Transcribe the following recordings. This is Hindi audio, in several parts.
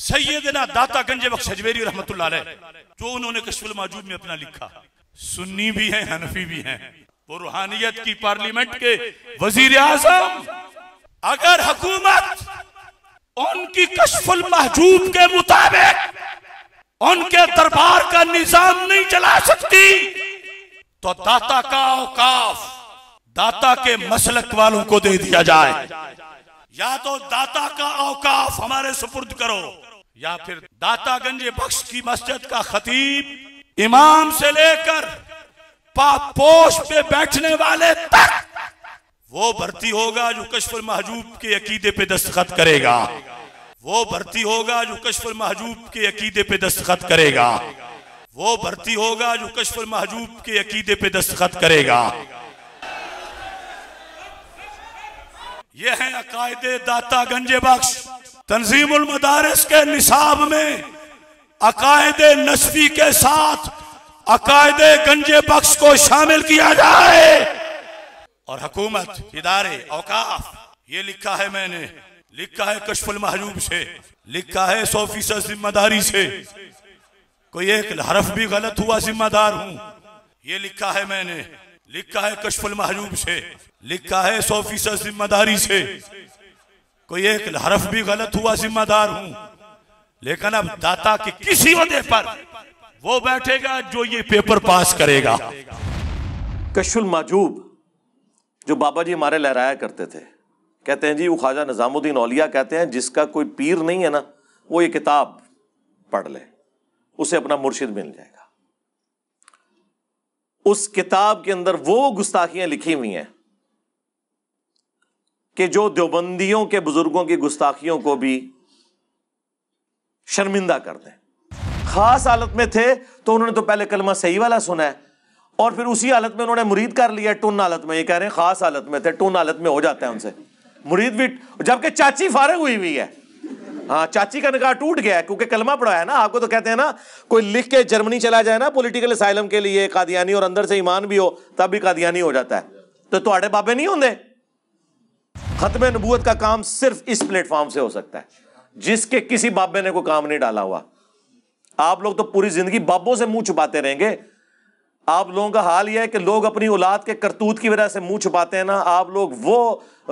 सैदना दाता गंजे बख्श अजवेरी रहमत जो उन्होंने कशफुल मौजूद में अपना लिखा सुन्नी भी है हनफी भी है वो रूहानियत की पार्लियामेंट के वजीर आजम अगर हुकूमत उनकी कशफुल महजूब के मुताबिक उनके दरबार का निजाम नहीं चला सकती तो दाता का औकाफ दाता के मसलक वालों को दे दिया जाए या तो दाता का औकाफ हमारे सुपुर्द करो या फिर दातागंज बख्श की मस्जिद का खतीब इमाम से लेकर पापोश पे बैठने वाले तक वो भर्ती होगा जो कशफुल महजूब के अकीदे पे दस्तखत करेगा वो भर्ती होगा जो कशफुल महजूब के अकीदे पे दस्तखत करेगा वो भर्ती होगा जो कशफुल महजूब के अकीदे पे दस्तखत करेगा यह है अकायदे दाता गंजे बख्श तंजीमुल मदारस के निसाब में अकायद नसवी के साथ अकायद गंजे बख्श को शामिल किया जाए और हकूमत इदारे औकाफ ये लिखा है मैंने लिखा है कशफुल महजूब से लिखा है सौ फीसद जिम्मेदारी से कोई एक हरफ भी गलत हुआ जिम्मेदार हूँ ये लिखा है मैंने लिखा है कशफुल महजूब से लिखा है सौ फीसद जिम्मेदारी से कोई एक हरफ भी गलत हुआ जिम्मेदार हूं लेकिन अब दाता के किसी वजह पर वो बैठेगा जो ये पेपर पास करेगा कशुल माजूब जो बाबा जी हमारे लहराया करते थे कहते हैं जी वो ख्वाजा निज़ामुद्दीन औलिया कहते हैं जिसका कोई पीर नहीं है ना वो ये किताब पढ़ ले उसे अपना मुर्शिद मिल जाएगा उस किताब के अंदर वो गुस्ताखियां लिखी हुई हैं कि जो देवबंदियों के बुजुर्गों की गुस्ताखियों को भी शर्मिंदा कर दें खास हालत में थे तो उन्होंने तो पहले कलमा सही वाला सुना है और फिर उसी हालत में उन्होंने मुरीद कर लिया टून हालत में ये कह रहे हैं खास हालत में थे टून हालत में हो जाता है उनसे मुरीद भी जबकि चाची फारग हुई हुई है हाँ चाची का निकाह टूट गया है क्योंकि कलमा पड़ा है ना आपको तो कहते हैं ना कोई लिख के जर्मनी चला जाए ना पोलिटिकल असाइलम के लिए कादियानी और अंदर से ईमान भी हो तब भी कादियानी हो जाता है तो थोड़े बाबे नहीं होंगे खत्म नबूत का काम सिर्फ इस प्लेटफॉर्म से हो सकता है जिसके किसी बाबे ने कोई काम नहीं डाला हुआ आप लोग तो पूरी जिंदगी बाबों से मुंह छुपाते रहेंगे आप लोगों का हाल यह है कि लोग अपनी औलाद के करतूत की वजह से मुंह छुपाते हैं ना आप लोग वो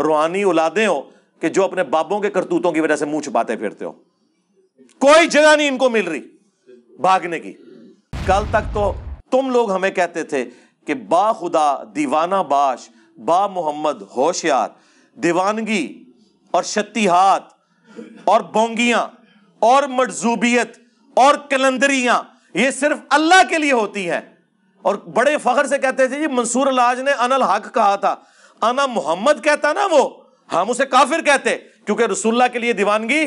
रूहानी औलादे हो कि जो अपने बाबों के करतूतों की वजह से मुंह छुपाते फिरते हो कोई जगह नहीं इनको मिल रही भागने की कल तक तो तुम लोग हमें कहते थे कि बा खुदा दीवाना बाश बा मोहम्मद होशियार दीवानगी और शतिहात और बोंगियां और मजजूबियत और कलंदरियां ये सिर्फ अल्लाह के लिए होती है और बड़े फखर से कहते थे जी मंसूर लाज ने अनल हक कहा था अना मोहम्मद कहता ना वो हम उसे काफिर कहते क्योंकि रसुल्ला के लिए दीवानगी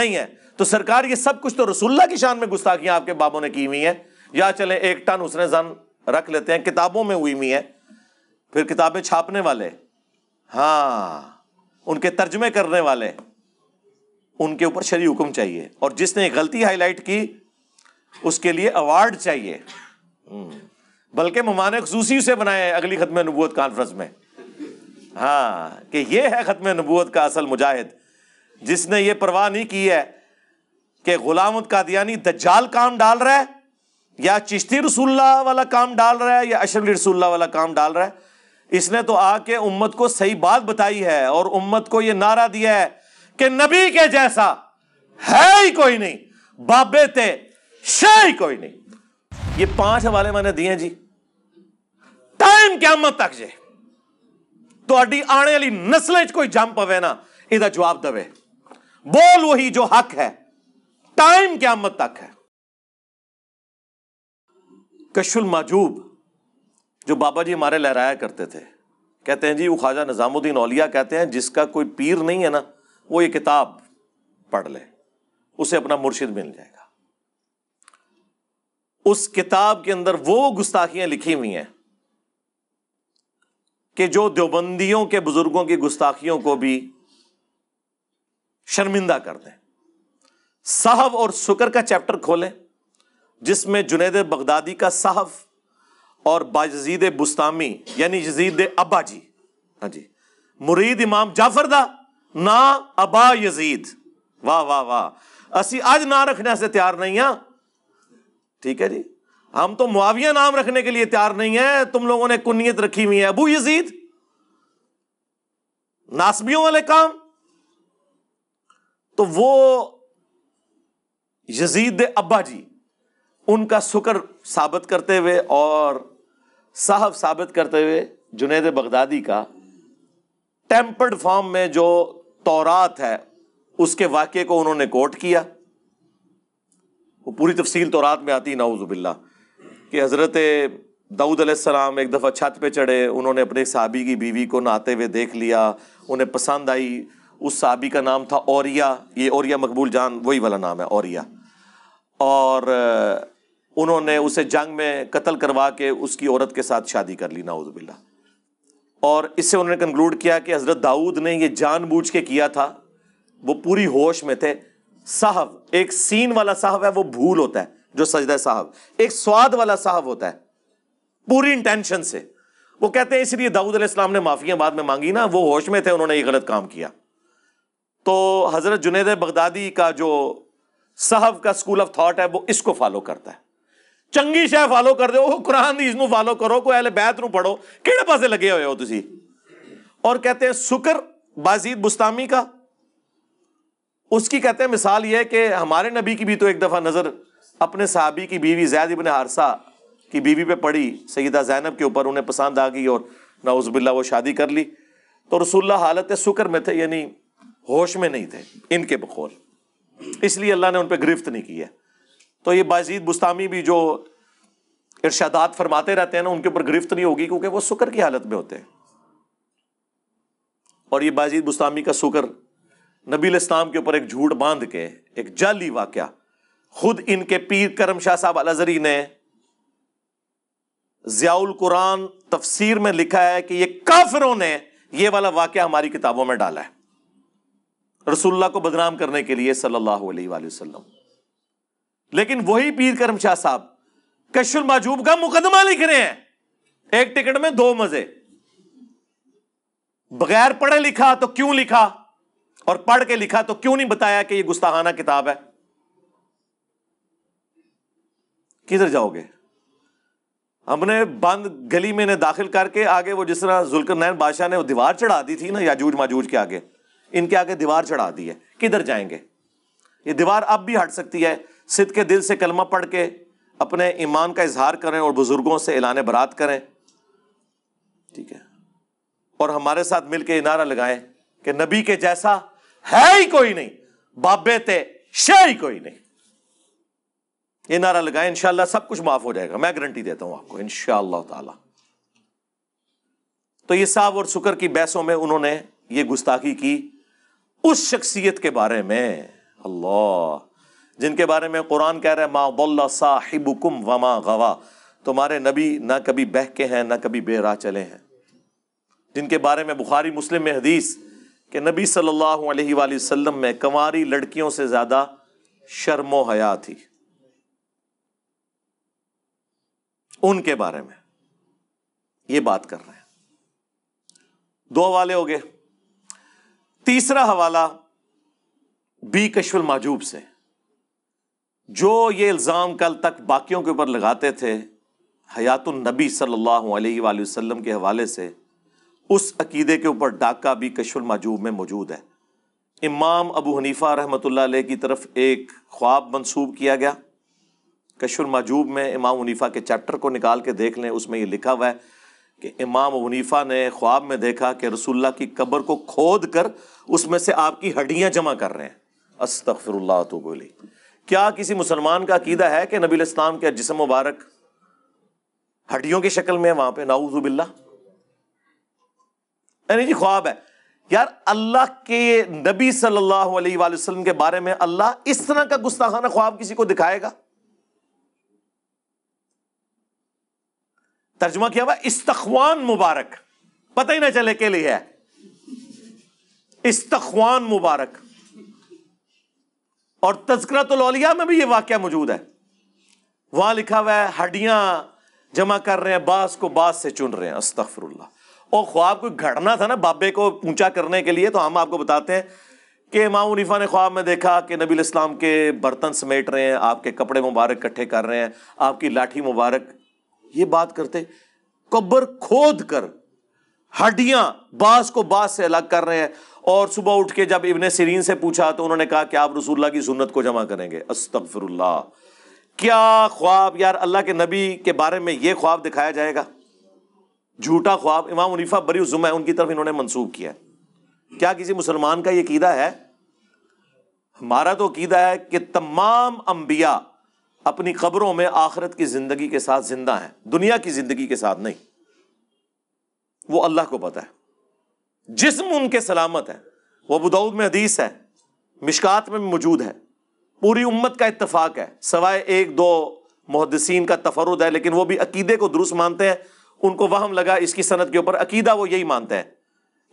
नहीं है तो सरकार ये सब कुछ तो रसुल्ला की शान में गुस्ताखियां आपके बाबों ने की हुई है या चले एक टन उसने जन रख लेते हैं किताबों में हुई हुई है फिर किताबें छापने वाले हाँ उनके तर्जमे करने वाले उनके ऊपर शरी हुक्म चाहिए और जिसने गलती हाईलाइट की उसके लिए अवार्ड चाहिए हम्म। बल्कि ममान खूसी उसे बनाए अगली खत्म नबूत कॉन्फ्रेंस में हाँ कि यह है खत्म नबूत का असल मुजाहिद जिसने ये परवाह नहीं की है कि गुलाम कादियानी दज्जाल काम डाल रहा है या चिश्ती रसुल्ला वाला काम डाल रहा है या अशरफ रसुल्ला वाला काम डाल रहा है इसने तो आके उम्मत को सही बात बताई है और उम्मत को यह नारा दिया है कि नबी के जैसा है ही कोई नहीं बाबे ते शे ही कोई नहीं ये पांच हवाले मैंने दिए जी टाइम मत तक जे ਤੁਹਾਡੀ ਆਉਣ ਵਾਲੀ ਨਸਲ कोई जम पवे ना ਨਾ जवाब ਜਵਾਬ बोल वही जो हक है टाइम क्या मत तक है कशुल माजूब जो बाबा जी हमारे लहराया करते थे कहते हैं जी वो ख्वाजा निज़ामुद्दीन औलिया कहते हैं जिसका कोई पीर नहीं है ना वो ये किताब पढ़ ले उसे अपना मुर्शिद मिल जाएगा उस किताब के अंदर वो गुस्ताखियां लिखी हुई हैं कि जो देवबंदियों के बुजुर्गों की गुस्ताखियों को भी शर्मिंदा कर दें साहब और सुकर का चैप्टर खोलें जिसमें जुनेद बगदादी का साहब और बाजीद बुस्तामी यानी यजीद अबा जी हाँ जी मुरीद इमाम जाफर दा ना अबा यजीद वाह वाह वाह असी आज ना रखने से तैयार नहीं हाँ ठीक है जी हम तो मुआविया नाम रखने के लिए तैयार नहीं है तुम लोगों ने कुनियत रखी हुई है अबू यजीद नासमियों वाले काम तो वो यजीद अब्बा जी उनका शुक्र साबित करते हुए और साहब साबित करते हुए जुनेद बगदादी का टेम्पर्ड फॉर्म में जो तौरात है उसके वाक्य को उन्होंने कोट किया वो पूरी तफसील तौरात में आती नाउजुबिल्ला कि हज़रत दाऊद अलैहिस्सलाम एक दफ़ा छत पे चढ़े उन्होंने अपने साबी की बीवी को नहाते हुए देख लिया उन्हें पसंद आई उस साबी का नाम था औरिया ये औरिया मकबूल जान वही वाला नाम है औरिया और उन्होंने उसे जंग में कत्ल करवा के उसकी औरत के साथ शादी कर ली नाउजबिल्ला और इससे उन्होंने कंक्लूड किया कि हज़रत दाऊद ने ये जानबूझ के किया था वो पूरी होश में थे साहब एक सीन वाला साहब है वो भूल होता है जो सजदा साहब एक स्वाद वाला साहब होता है पूरी इंटेंशन से वो कहते हैं इसलिए दाऊद अलैहिस्सलाम ने माफिया बाद में मांगी ना वो होश में थे उन्होंने ये गलत काम किया तो हज़रत जुनेद बगदादी का जो साहब का स्कूल ऑफ थाट है वो इसको फॉलो करता है ਚੰਗੀ ਸ਼ੈ फॉलो कर दो ਉਹ ਕੁਰਾਨ न फॉलो करो को ਕਰੋ ਕੋਈ ਅਹਲੇ ਬੈਤ ਨੂੰ ਪੜੋ ਕਿਹੜੇ ਪਾਸੇ ਲੱਗੇ ਹੋਏ और कहते हैं शुक्र बाजीद बुस्तामी का उसकी कहते हैं मिसाल यह कि हमारे नबी की भी तो एक दफ़ा नज़र अपने सहाबी की बीवी जैद इबन हारसा की बीवी पे पड़ी सईदा जैनब के ऊपर उन्हें पसंद आ गई और नाउजबिल्ला वो शादी कर ली तो रसुल्ला हालत सुकर में थे यानी होश में नहीं थे इनके बकौल इसलिए अल्लाह ने उन पर गिरफ्त नहीं की है तो ये बाजीद बुस्तामी भी जो इर्शादात फरमाते रहते हैं ना उनके ऊपर गिरफ्त नहीं होगी क्योंकि वो सुकर की हालत में होते हैं और ये बाजीद बुस्तामी का सुकर नबील इस्लाम के ऊपर एक झूठ बांध के एक जाली वाक्य खुद इनके पीर करम शाह साहब अलजरी ने जियाउल कुरान तफसीर में लिखा है कि ये काफिरों ने ये वाला वाक़ हमारी किताबों में डाला है रसुल्ला को बदनाम करने के लिए सल्लल्लाहु अलैहि वसल्लम लेकिन वही पीर करम शाह साहब कशुल माजूब का मुकदमा लिख रहे हैं एक टिकट में दो मजे बगैर पढ़े लिखा तो क्यों लिखा और पढ़ के लिखा तो क्यों नहीं बताया कि यह गुस्ताहाना किताब है किधर जाओगे हमने बंद गली में ने दाखिल करके आगे वो जिस तरह जुलकर नैन बादशाह ने वो दीवार चढ़ा दी थी ना याजूज माजूज के आगे इनके आगे दीवार चढ़ा दी है किधर जाएंगे ये दीवार अब भी हट सकती है सिद्ध के दिल से कलमा पढ़ के अपने ईमान का इजहार करें और बुज़ुर्गों से एलान बरात करें ठीक है और हमारे साथ मिलकर इनारा नारा लगाएं कि नबी के जैसा है ही कोई नहीं बाबे ते शे ही कोई नहीं ये नारा लगाए इंशाला सब कुछ माफ हो जाएगा मैं गारंटी देता हूं आपको इनशाला तो ये साहब और सुकर की बहसों में उन्होंने ये गुस्ताखी की उस शख्सियत के बारे में अल्लाह जिनके बारे में कुरान कह रहे हैं माबल्ला साहिबुकुम वमा गवा तुम्हारे नबी ना कभी बह के हैं ना कभी बेरा चले हैं जिनके बारे में बुखारी मुस्लिम में हदीस के नबी सल्लल्लाहु अलैहि वसल्लम में कंवारी लड़कियों से ज़्यादा शर्मो हया थी उनके बारे में ये बात कर रहे हैं दो हवाले हो गए तीसरा हवाला बी कशुल माजूब से जो ये इल्ज़ाम कल तक बाकियों के ऊपर लगाते थे हयातुलनबी सल्लल्लाहु अलैहि वसल्लम के हवाले से उस अकीदे के ऊपर डाका भी कशुल में मौजूद है इमाम अबू हनीफ़ा रहमतुल्लाह अलैहि की तरफ एक ख्वाब मंसूब किया गया कशुल माजूब में इमाम हनीफ़ा के चैप्टर को निकाल के देख लें उसमें ये लिखा हुआ है कि इमाम हनीफ़ा ने ख्वाब में देखा कि रसुल्ला की कब्र को खोद कर उसमें से आपकी हड्डियाँ जमा कर रहे हैं अस्तफ़िर तो बोली क्या किसी मुसलमान का अकीदा है कि नबी इस्लाम के जिसम मुबारक हड्डियों की शक्ल में है वहां पर नाउजुबिल्ला जी ख्वाब है यार अल्लाह के नबी सल्लल्लाहु अलैहि वसल्लम के बारे में अल्लाह इस तरह का गुस्ताखाना ख्वाब किसी को दिखाएगा तर्जुमा किया हुआ इस्तखवान मुबारक पता ही ना चले के लिए है इस्तखवान मुबारक और तस्करा तो लौलिया में भी ये वाक्य मौजूद है वहां लिखा हुआ है हड्डियां जमा कर रहे हैं बास को बास से चुन रहे हैं अस्तफर और ख्वाब कोई घटना था ना बाबे को ऊंचा करने के लिए तो हम आपको बताते हैं कि इमाम उनीफा ने ख्वाब में देखा कि नबी इस्लाम के बर्तन समेट रहे हैं आपके कपड़े मुबारक इकट्ठे कर रहे हैं आपकी लाठी मुबारक ये बात करते कब्र खोद कर हड्डियां बास को बास से अलग कर रहे हैं और सुबह उठ के जब इबन सरीन से पूछा तो उन्होंने कहा कि आप रसुल्ला की सुन्नत को जमा करेंगे अस्तफरल्ला क्या ख्वाब यार अल्लाह के नबी के बारे में यह ख्वाब दिखाया जाएगा झूठा ख्वाब इमाम उनीफा बरी जुम्मा है उनकी तरफ इन्होंने मंसूब किया क्या किसी मुसलमान का यह कीदा है हमारा तो कीदा है कि तमाम अंबिया अपनी खबरों में आखरत की जिंदगी के साथ जिंदा हैं दुनिया की जिंदगी के साथ नहीं वो अल्लाह को पता है जिस्म उनके सलामत है वो बुदाऊद में हदीस है मिशकात में मौजूद है पूरी उम्मत का इतफाक है सवाए एक दो मुहदसिन का तफरुद है लेकिन वो भी अकीदे को दुरुस्त मानते हैं उनको वहम लगा इसकी सनत के ऊपर अकीदा वो यही मानते हैं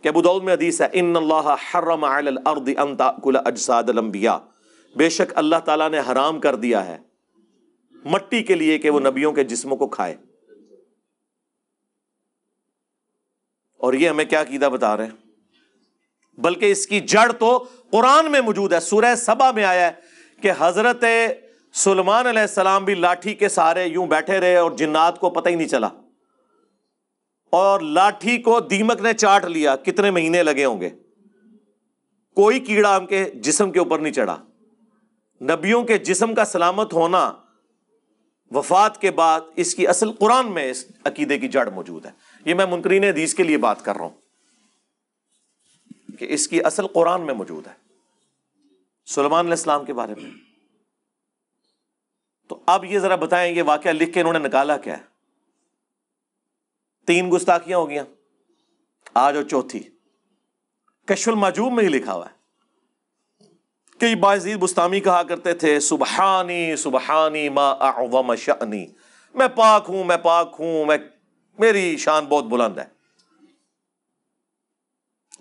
कि अबूदाऊद में हदीस है इन अल्लाहरमबिया बेशक अल्लाह ताला ने हराम कर दिया है मट्टी के लिए कि वो नबियों के जिस्मों को खाए और ये हमें क्या कीदा बता रहे हैं बल्कि इसकी जड़ तो कुरान में मौजूद है सूरह सबा में आया है कि हज़रत सलमान सलाम भी लाठी के सहारे यूं बैठे रहे और जिन्नात को पता ही नहीं चला और लाठी को दीमक ने चाट लिया कितने महीने लगे होंगे कोई कीड़ा उनके जिसम के ऊपर नहीं चढ़ा नबियों के जिसम का सलामत होना वफात के बाद इसकी असल कुरान में इस अकीदे की जड़ मौजूद है ये मैं मुनकरीन हदीस के लिए बात कर रहा हूं कि इसकी असल कुरान में मौजूद है सलमान इस्लाम के बारे में तो अब ये जरा बताएं ये वाक्य लिख के इन्होंने निकाला क्या है तीन गुस्ताखियां हो गई आज और चौथी कशुल मजूब में ही लिखा हुआ है कई बाजीद बुस्तामी कहा करते थे सुबहानी सुबहानी मा शनी मैं पाक हूं मैं पाक हूं मैं मेरी शान बहुत बुलंद है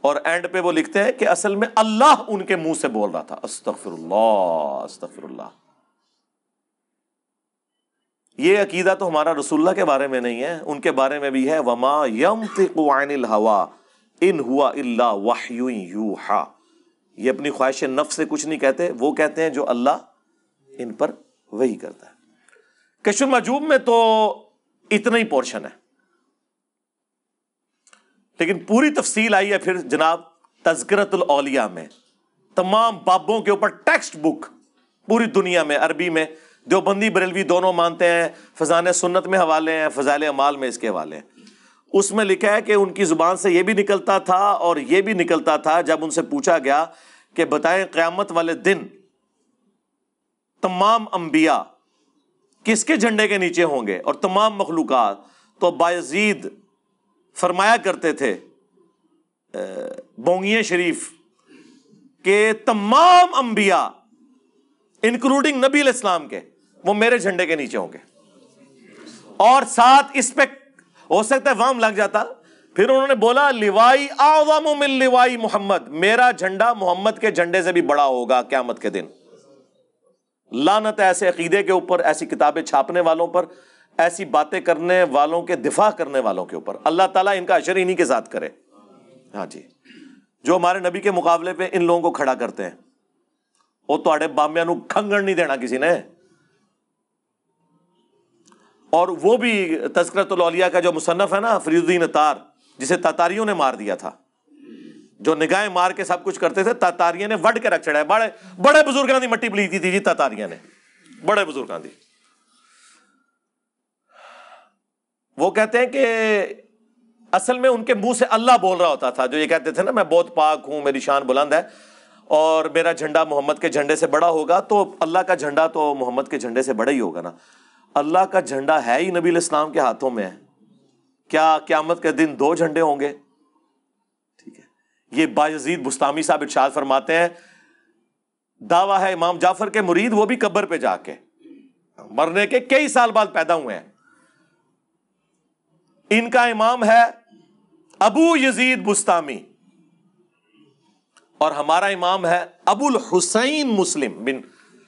और एंड पे वो लिखते हैं कि असल में अल्लाह उनके मुंह से बोल रहा था अस्तफिरुल्लाह अस्तफिरुल्लाह ये अकीदा तो हमारा रसुल्ला के बारे में नहीं है उनके बारे में भी है वमा यम हवा इन हुआ इल्ला वाहयू यूहा ये अपनी ख्वाहिश नफ से कुछ नहीं कहते वो कहते हैं जो अल्लाह इन पर वही करता है कशुर मजूब में तो इतना ही पोर्शन है लेकिन पूरी तफसील आई है फिर जनाब तस्करतलिया में तमाम बाबों के ऊपर टेक्स्ट बुक पूरी दुनिया में अरबी में देवबंदी बरेलवी दोनों मानते हैं फजान सुन्नत में हवाले हैं फजाल अमाल में इसके हवाले हैं उसमें लिखा है कि उनकी ज़ुबान से ये भी निकलता था और ये भी निकलता था जब उनसे पूछा गया कि बताएं क़्यामत वाले दिन तमाम अम्बिया किसके झंडे के नीचे होंगे और तमाम मखलूक तो बायजीद फरमाया करते थे बोंगिया शरीफ के तमाम अंबिया इंक्लूडिंग नबी इस्लाम के वो मेरे झंडे के नीचे होंगे और साथ इस पे हो सकता है वाम लग जाता फिर उन्होंने बोला लिवाई मिल लिवाई मोहम्मद मेरा झंडा मोहम्मद के झंडे से भी बड़ा होगा क्यामत के दिन लानत ऐसे अकीदे के ऊपर ऐसी किताबें छापने वालों पर ऐसी बातें करने वालों के दिफा करने वालों के ऊपर अल्लाह ताला इनका अशर इन्हीं के साथ करे हाँ जी जो हमारे नबी के मुकाबले पे इन लोगों को खड़ा करते हैं वो थोड़े तो बामियान खंगण नहीं देना किसी ने और वो भी तस्करतलिया का जो मुसन्फ है ना फरीदुद्दीन तार जिसे तातारियों ने मार दिया था जो निगाहें मार के सब कुछ करते थे तातारिया ने वढ़ के रख चढ़ाया बड़े बड़े बुजुर्गों की मट्टी पलीती थी जी तातारिया ने बड़े बुजुर्गों की वो कहते हैं कि असल में उनके मुंह से अल्लाह बोल रहा होता था जो ये कहते थे ना मैं बहुत पाक हूं मेरी शान बुलंद है और मेरा झंडा मोहम्मद के झंडे से बड़ा होगा तो अल्लाह का झंडा तो मोहम्मद के झंडे से बड़ा ही होगा ना अल्लाह का झंडा है ही नबी इस्लाम के हाथों में है क्या क्यामत के दिन दो झंडे होंगे ठीक है ये बाजीद बुस्तामी साहब इर्शाद फरमाते हैं दावा है इमाम जाफर के मुरीद वो भी कब्र पे जाके मरने के कई साल बाद पैदा हुए हैं इनका इमाम है अबू यजीद बुस्तामी और हमारा इमाम है अबुल हुसैन मुस्लिम बिन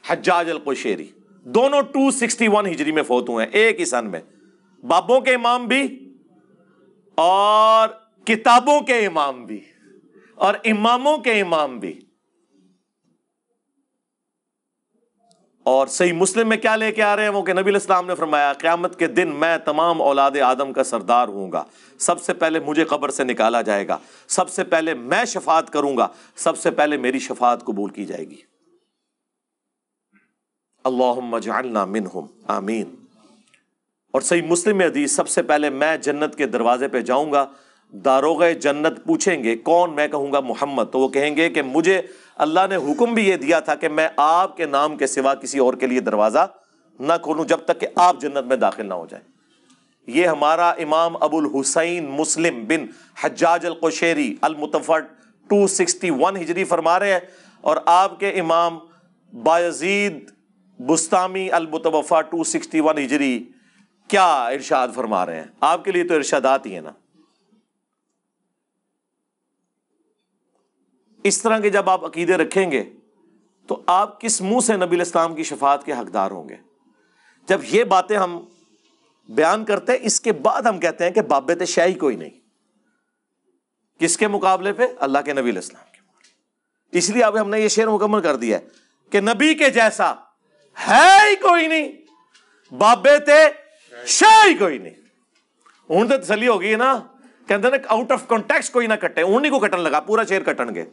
हज्जाज अल कुशेरी दोनों 261 हिजरी में फोत हुए हैं एक ही सन में बाबों के इमाम भी और किताबों के इमाम भी और इमामों के इमाम भी और सही मुस्लिम में क्या लेके आ रहे हैं वो कि नबी इस्लाम ने फरमाया क़यामत के दिन मैं तमाम औलाद आदम का सरदार हूँगा सबसे पहले मुझे कब्र से निकाला जाएगा सबसे पहले मैं शफात करूँगा सबसे पहले मेरी शफात कबूल की जाएगी अल्लाह आमीन और सही मुस्लिम हदीस सबसे पहले मैं जन्नत के दरवाजे पे जाऊँगा दारोग जन्नत पूछेंगे कौन मैं कहूँगा मोहम्मद तो वो कहेंगे कि मुझे अल्लाह ने हुक्म भी ये दिया था कि मैं आपके नाम के सिवा किसी और के लिए दरवाज़ा ना खोलूँ जब तक कि आप जन्नत में दाखिल ना हो जाए ये हमारा इमाम Abul Husain Muslim bin Hajjaj al Qushayri अलमुतफ़र टू सिक्सटी वन हिजरी फरमा रहे हैं और आपके इमाम बायजीद बुस्तामी अलमुतवफ़ा टू सिक्सटी वन हिजरी क्या इर्शाद फरमा रहे हैं आपके लिए तो इर्शादात ही है ना इस तरह के जब आप अकीदे रखेंगे तो आप किस मुंह से नबी इस्लाम की शफात के हकदार होंगे जब ये बातें हम बयान करते हैं इसके बाद हम कहते हैं कि बाबे शाह ही कोई नहीं किसके मुकाबले पे अल्लाह के नबी इस्लाम के इसलिए अब हमने ये शेर मुकम्मल कर दिया है कि नबी के जैसा है ही कोई नहीं बाबे ते ही कोई नहीं हूं तो तसली हो गई ना कहते ना आउट ऑफ कॉन्टेक्ट कोई ना कटे हूं नहीं को कटन लगा पूरा शेर कटन गए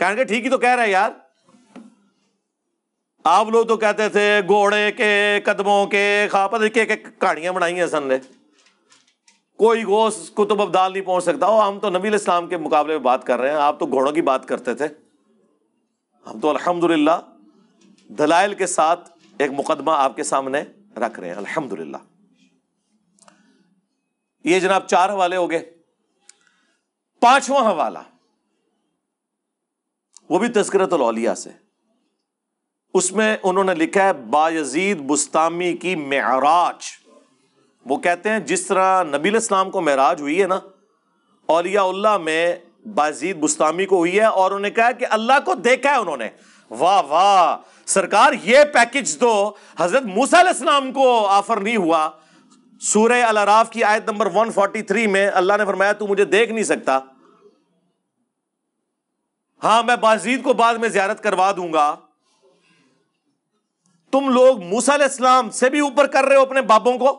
कारण ठीक ही तो कह रहे हैं यार आप लोग तो कहते थे घोड़े के कदमों के खापत के, कहानियां बनाई हैं सन ने कोई गोश कुतुब अब्दाल नहीं पहुंच सकता हम तो नबी इस्लाम के मुकाबले में बात कर रहे हैं आप तो घोड़ों की बात करते थे हम तो अल्हम्दुलिल्लाह दलाइल के साथ एक मुकदमा आपके सामने रख रहे हैं अल्हम्दुलिल्लाह ये जनाब चार हवाले हो गए पांचवा हवाला वो भी तस्करतलिया से उसमें उन्होंने लिखा है बायजीद बुस्तामी की मराज वो कहते हैं जिस तरह नबील इस्लाम को महराज हुई है ना अलिया में बाजीद बुस्तामी को हुई है और उन्होंने कहा कि अल्लाह को देखा है उन्होंने वाह वाह सरकार ये पैकेज दो हजरत मूसा को ऑफर नहीं हुआ सूर्य अलराफ की आयत नंबर 143 में अल्लाह ने फरमाया तू मुझे देख नहीं सकता हां मैं बाजीद को बाद में ज्यारत करवा दूंगा तुम लोग मूसलाम से भी ऊपर कर रहे हो अपने बाबों को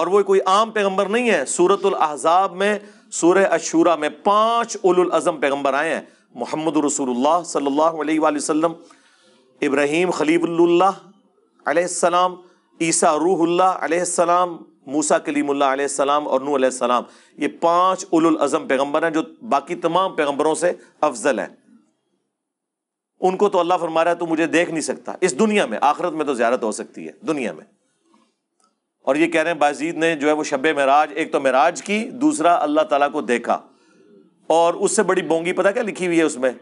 और वो कोई आम पैगंबर नहीं है सूरत अहजाब में सूर्य अशूरा में पांच उलम अजम पैगंबर आए हैं मोहम्मद रसूल सल्लल्लाहु इब्राहिम खलीबुल्लाह ईसा रूहल्लाम मूसा कलीमुल्ला और नू सलाम ये पांच उलुल अज़म पैगम्बर हैं जो बाकी तमाम पैगम्बरों से अफजल हैं उनको तो अल्लाह फरमा रहा है तो मुझे देख नहीं सकता इस दुनिया में आखिरत में तो ज्यारत हो सकती है दुनिया में और ये कह रहे हैं बाजीद ने जो है वो शब महराज एक तो महराज की दूसरा अल्लाह तला को देखा और उससे बड़ी बोंगी पता क्या लिखी हुई है उसमें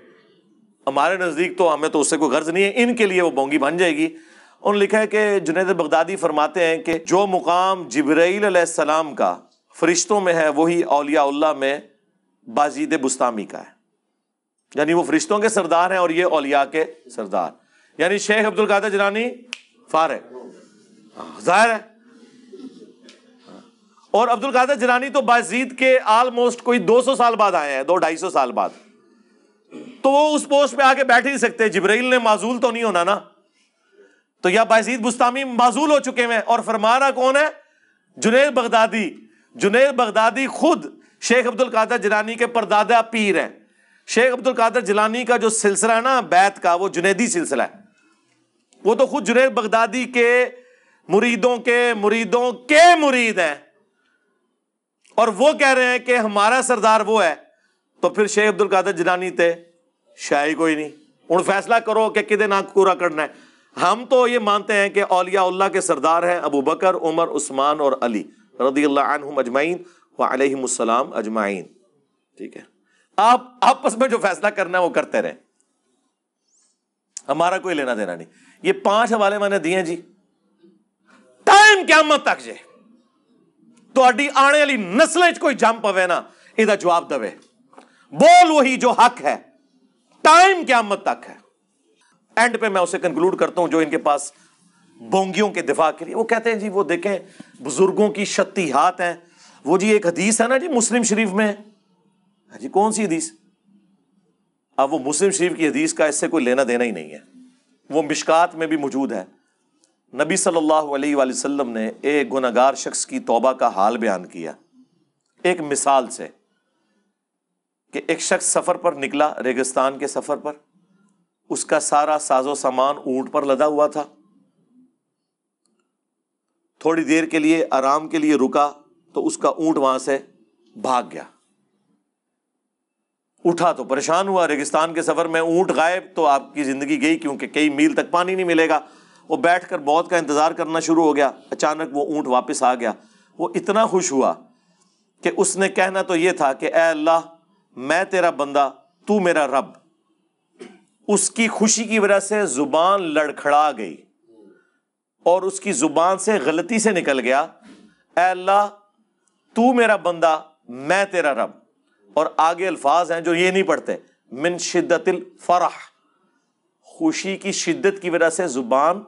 हमारे नज़दीक तो हमें तो उससे कोई गर्ज नहीं है इनके लिए वो बोंगी बन जाएगी उन लिखा है कि जुनेद बगदादी फरमाते हैं कि जो मुकाम जबरीसलाम का फरिश्तों में है वही अलिया में बाजीद बुस्तामी का है यानी वो फरिश्तों के सरदार हैं और ये अलिया के सरदार यानी शेख अब्दुल कादर जलानी फार है हाँ, जाहिर है हाँ। और अब्दुल कादर जलानी तो बाजीद के आलमोस्ट कोई 200 साल बाद आए हैं दो ढाई सौ साल बाद तो वो उस पोस्ट पे आके बैठ ही सकते जिब्राइल ने माजूल तो नहीं होना ना तो यह बाजीद बुस्तामी माजूल हो चुके हैं और फरमाना कौन है जुनेद बगदादी जुनेद बगदादी खुद शेख अब्दुल कादर जिलानी के परदादा पीर है शेख अब्दुल कादर जिलानी का जो सिलसिला है ना बैत का वो जुनेदी सिलसिला है वो तो खुद जुनेद बगदादी के मुरीदों के मुरीदों के मुरीद हैं और वो कह रहे हैं कि हमारा सरदार वो है तो फिर शेख अब्दुल कादर जिलानी थे शायद कोई नहीं हूँ फैसला करो कि किदे ना पूरा करना है हम तो ये मानते हैं कि औलिया के सरदार हैं अबू बकर उमर उस्मान और अली रदी अजमाइन वालमसम अजमाइन ठीक है आप आपस में जो फैसला करना है वो करते रहे हमारा कोई लेना देना नहीं ये पांच हवाले मैंने दिए जी टाइम क्या मत तक जे तो आने वाली नस्ल कोई जम पवे ना ਨਾ जवाब दवे बोल वही जो हक है टाइम क्या मत तक है एंड पे मैं उसे कंक्लूड करता हूं जो इनके पास बोंगियों के दिफा के लिए वो कहते हैं जी वो देखें बुजुर्गों की शक्ति हाथ हैं वो जी एक हदीस है ना जी मुस्लिम शरीफ में हाँ जी कौन सी हदीस अब वो मुस्लिम शरीफ की हदीस का इससे कोई लेना देना ही नहीं है वो मिशकात में भी मौजूद है नबी सल्लल्लाहु अलैहि वसल्लम ने एक गुनागार शख्स की तौबा का हाल बयान किया एक मिसाल से कि एक शख्स सफ़र पर निकला रेगिस्तान के सफ़र पर उसका सारा साजो सामान ऊंट पर लदा हुआ था थोड़ी देर के लिए आराम के लिए रुका तो उसका ऊंट वहां से भाग गया उठा तो परेशान हुआ रेगिस्तान के सफर में ऊंट गायब तो आपकी जिंदगी गई क्योंकि कई मील तक पानी नहीं मिलेगा वो बैठकर मौत का इंतजार करना शुरू हो गया अचानक वो ऊंट वापस आ गया वो इतना खुश हुआ कि उसने कहना तो ये था कि अल्लाह मैं तेरा बंदा तू मेरा रब उसकी खुशी की वजह से जुबान लड़खड़ा गई और उसकी जुबान से गलती से निकल गया अल्लाह तू मेरा बंदा मैं तेरा रब और आगे अल्फाज हैं जो ये नहीं पढ़ते मिन शिद्दत फराह खुशी की शिद्दत की वजह से जुबान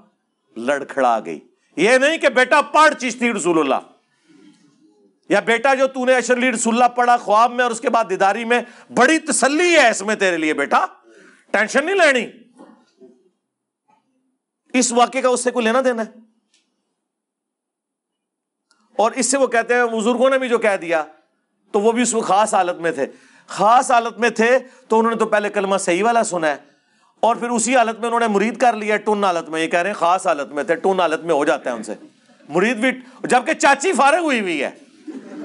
लड़खड़ा गई ये नहीं कि बेटा पढ़ चिश्ती रसूलुल्लाह या बेटा जो तूने अशरली रसुल्ला पढ़ा ख्वाब में और उसके बाद दीदारी में बड़ी तसली है इसमें तेरे लिए बेटा टेंशन नहीं लेनी इस वाक्य का उससे कोई लेना देना है और इससे वो कहते हैं बुजुर्गों ने भी जो कह दिया तो वो भी उसमें खास हालत में थे खास हालत में थे तो उन्होंने तो पहले कलमा सही वाला सुना है और फिर उसी हालत में उन्होंने मुरीद कर लिया टून हालत में ये कह रहे हैं खास हालत में थे टून हालत में हो जाता है उनसे मुरीद भी जबकि चाची फारग हुई हुई है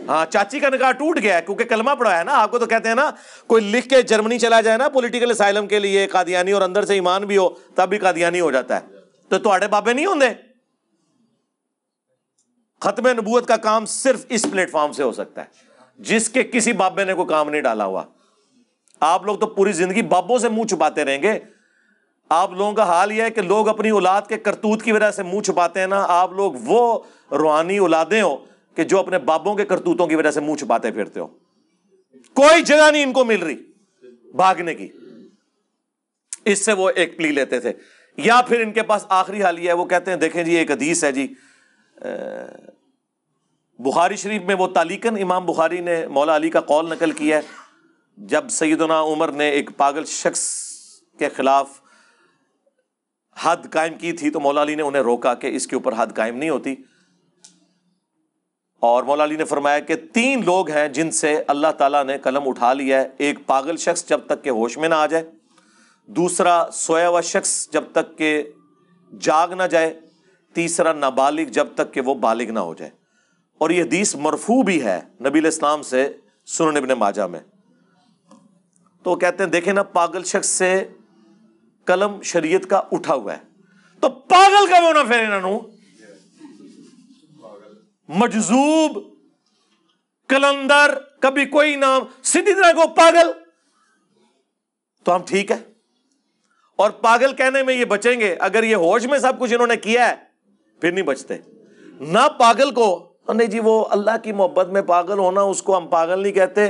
हाँ चाची का निकाह टूट गया क्योंकि कलमा पड़ा है ना आपको तो कहते हैं ना कोई लिख के जर्मनी चला जाए ना पोलिटिकल असाइलम के लिए कादियानी और अंदर से ईमान भी हो तब भी कादियानी हो जाता है तो थोड़े बाबे नहीं होंगे खत्म नबूत का काम सिर्फ इस प्लेटफॉर्म से हो सकता है जिसके किसी बाबे ने कोई काम नहीं डाला हुआ आप लोग तो पूरी जिंदगी बाबों से मुंह छुपाते रहेंगे आप लोगों का हाल यह है कि लोग अपनी औलाद के करतूत की वजह से मुंह छुपाते हैं ना आप लोग वो रूहानी औलादे हो कि जो अपने बाबों के करतूतों की वजह से मुंह छुपाते फिरते हो कोई जगह नहीं इनको मिल रही भागने की इससे वो एक प्ली लेते थे या फिर इनके पास आखिरी हाल यह है वो कहते हैं देखें जी एक अदीस है जी बुखारी शरीफ में वो तालीकन इमाम बुखारी ने मौला अली का कौल नकल किया है जब सईदना उमर ने एक पागल शख्स के खिलाफ हद कायम की थी तो मौला अली ने उन्हें रोका कि इसके ऊपर हद कायम नहीं होती और मौला ने फरमाया कि तीन लोग हैं जिनसे अल्लाह ताला ने कलम उठा लिया है एक पागल शख्स जब तक के होश में ना आ जाए दूसरा सोया हुआ शख्स जब तक के जाग ना जाए तीसरा नाबालिग जब तक के वो बालिग ना हो जाए और ये हदीस मरफू भी है नबी इस्लाम से सुन इबन माजा में तो कहते हैं देखे ना पागल शख्स से कलम शरीयत का उठा हुआ है तो पागल का होना फिर इन्होंने मजजूब कलंदर कभी कोई नाम सीधी तरह को पागल तो हम ठीक है और पागल कहने में ये बचेंगे अगर ये होश में सब कुछ इन्होंने किया है फिर नहीं बचते ना पागल को नहीं जी वो अल्लाह की मोहब्बत में पागल होना उसको हम पागल नहीं कहते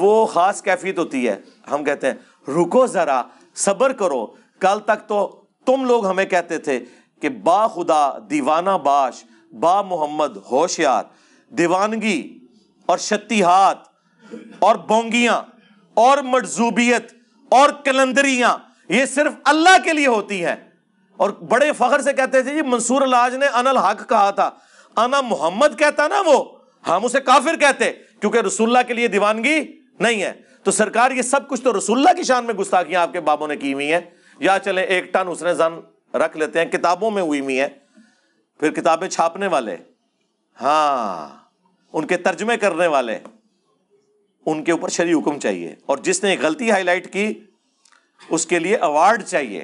वो खास कैफियत होती है हम कहते हैं रुको जरा सब्र करो कल तक तो तुम लोग हमें कहते थे कि बाखुदा दीवाना बाश बा मोहम्मद होशियार दीवानगी और शतिहात और बोंगियां और मजजूबियत और कलंदरियां ये सिर्फ अल्लाह के लिए होती हैं और बड़े फखर से कहते थे जी मंसूर अलाज ने अनल हक कहा था अना मोहम्मद कहता ना वो हम उसे काफिर कहते क्योंकि रसुल्ला के लिए दीवानगी नहीं है तो सरकार ये सब कुछ तो रसुल्ला की शान में गुस्ताखियां आपके बाबों ने की हुई है या चले एक टन उसने जन रख लेते हैं किताबों में हुई हुई है फिर किताबें छापने वाले हाँ उनके तर्जमे करने वाले उनके ऊपर शरी हुक्म चाहिए और जिसने गलती हाईलाइट की उसके लिए अवार्ड चाहिए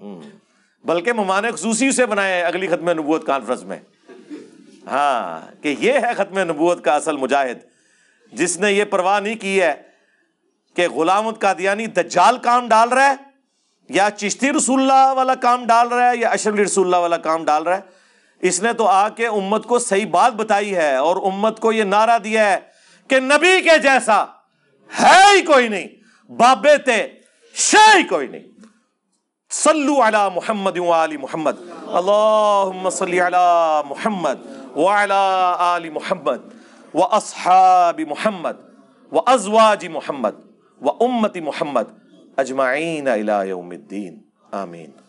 हम्म। बल्कि ममान खूसी से बनाए अगली खत्म नबूत कॉन्फ्रेंस में हाँ कि यह है खत्म नबूत का असल मुजाहिद जिसने ये परवाह नहीं की है कि गुलाम कादियानी दज्जाल काम डाल रहा है या चिश्ती रसुल्ला वाला काम डाल रहा है या अशर रसुल्ला वाला काम डाल रहा है इसने तो आके उम्मत को सही बात बताई है और उम्मत को यह नारा दिया है कि नबी के जैसा है ही कोई नहीं बाबे ते शे ही कोई नहीं सल्लू अला मोहम्मद आली मोहम्मद अल्लाह अला मोहम्मद आली मोहम्मद व असहाबी मोहम्मद व अजवाजी मोहम्मद व उम्मती मोहम्मद अजमाइन अलाउमद्दीन आमीन